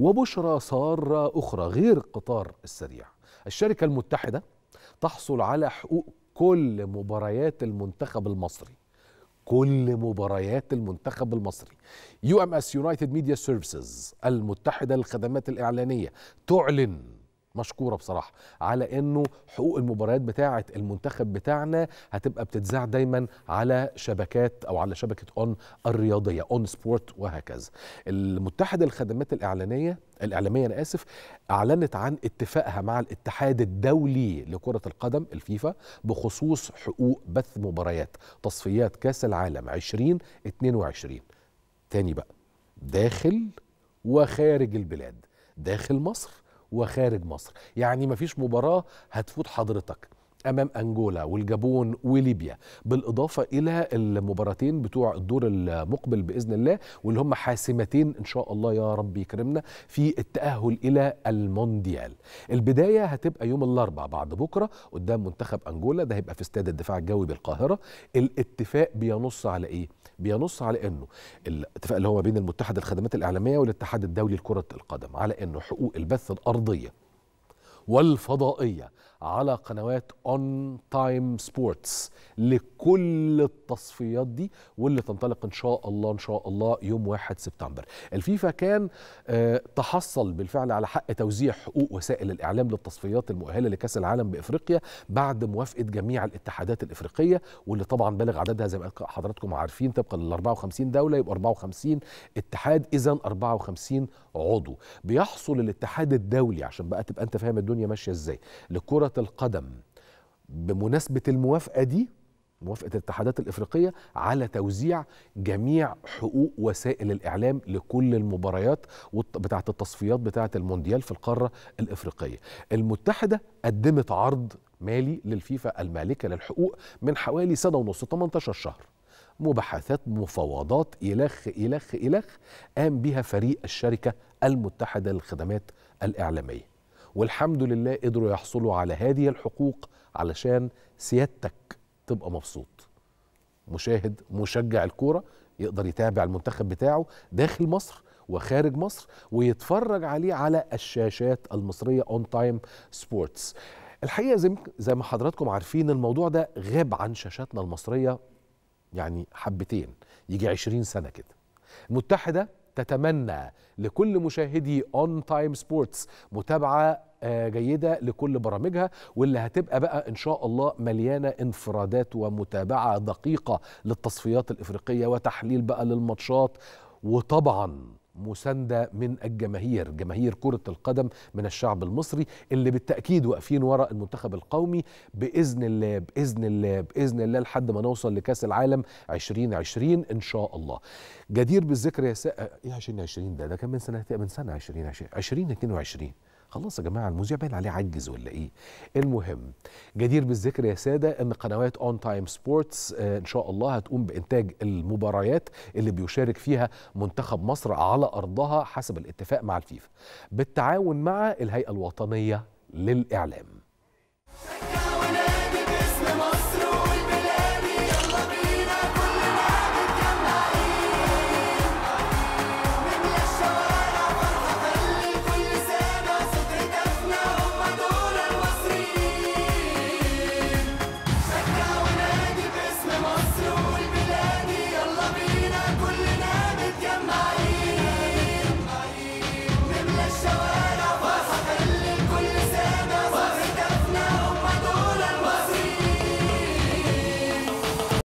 وبشرى سارة أخرى غير القطار السريع الشركة المتحدة تحصل على حقوق كل مباريات المنتخب المصري كل مباريات المنتخب المصري يو ام اس يونايتد ميديا سيرفيسز المتحده للخدمات الاعلانيه تعلن مشكوره بصراحه على انه حقوق المباريات بتاعه المنتخب بتاعنا هتبقى بتتذاع دايما على شبكات او على شبكه اون الرياضيه اون سبورت وهكذا المتحده الخدمات الاعلانيه الاعلاميه انا اسف اعلنت عن اتفاقها مع الاتحاد الدولي لكره القدم الفيفا بخصوص حقوق بث مباريات تصفيات كاس العالم 2022 تاني بقى داخل وخارج البلاد داخل مصر وخارج مصر يعني مفيش مباراة هتفوت حضرتك امام انجولا والجابون وليبيا بالاضافه الى المباراتين بتوع الدور المقبل باذن الله واللي هم حاسمتين ان شاء الله يا رب يكرمنا في التاهل الى المونديال البدايه هتبقى يوم الاربعاء بعد بكره قدام منتخب انجولا ده هيبقى في استاد الدفاع الجوي بالقاهره الاتفاق بينص على ايه بينص على انه الاتفاق اللي هو بين المتحد الخدمات الاعلاميه والاتحاد الدولي لكره القدم على انه حقوق البث الارضيه والفضائيه على قنوات اون تايم سبورتس لكل التصفيات دي واللي تنطلق ان شاء الله ان شاء الله يوم 1 سبتمبر الفيفا كان آه، تحصل بالفعل على حق توزيع حقوق وسائل الاعلام للتصفيات المؤهله لكاس العالم بافريقيا بعد موافقه جميع الاتحادات الافريقيه واللي طبعا بلغ عددها زي ما حضراتكم عارفين طبقا لل 54 دوله يبقى 54 اتحاد اذا 54 عضو بيحصل الاتحاد الدولي عشان بقى تبقى انت فاهم الدنيا ماشيه ازاي لكره كرة القدم بمناسبة الموافقة دي موافقة الاتحادات الإفريقية على توزيع جميع حقوق وسائل الإعلام لكل المباريات بتاعة التصفيات بتاعة المونديال في القارة الإفريقية المتحدة قدمت عرض مالي للفيفا المالكة للحقوق من حوالي سنة ونص 18 شهر مباحثات مفاوضات إلخ إلخ إلخ قام بها فريق الشركة المتحدة للخدمات الإعلامية والحمد لله قدروا يحصلوا على هذه الحقوق علشان سيادتك تبقى مبسوط مشاهد مشجع الكورة يقدر يتابع المنتخب بتاعه داخل مصر وخارج مصر ويتفرج عليه على الشاشات المصرية اون تايم سبورتس الحقيقة زي ما حضراتكم عارفين الموضوع ده غاب عن شاشاتنا المصرية يعني حبتين يجي 20 سنة كده المتحدة تتمنى لكل مشاهدي اون تايم سبورتس متابعه آه، جيده لكل برامجها واللي هتبقى بقى ان شاء الله مليانه انفرادات ومتابعه دقيقه للتصفيات الافريقيه وتحليل بقى للماتشات وطبعا مساندة من الجماهير جماهير كرة القدم من الشعب المصري اللي بالتأكيد واقفين وراء المنتخب القومي بإذن الله بإذن الله بإذن الله لحد ما نوصل لكأس العالم 2020 إن شاء الله جدير بالذكر يا سا... إيه 2020 ده ده كان من سنة من سنة 2020 2022 خلاص يا جماعه المذيع باين عليه عجز ولا ايه المهم جدير بالذكر يا ساده ان قنوات اون تايم سبورتس ان شاء الله هتقوم بانتاج المباريات اللي بيشارك فيها منتخب مصر على ارضها حسب الاتفاق مع الفيفا بالتعاون مع الهيئه الوطنيه للاعلام